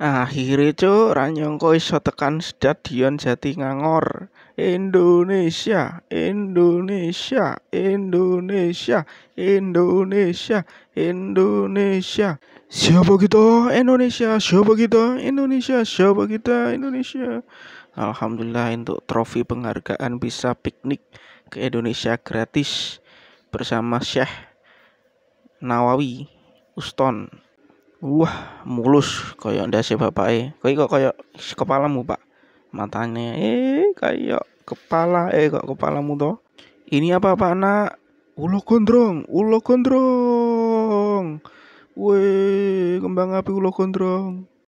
Akhirnya cuk ranyong nyangka iso tekan stadion jati ngangor Indonesia, Indonesia, Indonesia, Indonesia, Indonesia. Siapa kita? Indonesia. Siapa kita? Indonesia. Siapa kita? Indonesia. Alhamdulillah untuk trofi penghargaan bisa piknik ke Indonesia gratis bersama Syekh Nawawi Uston wah mulus koyok ndase bapake kowe kok koyok kepalamu pak matanya eh kayak kepala eh kok kepalamu toh ini apa pak nak ulo gondrong ulo gondrong weh kembang api ulo gondrong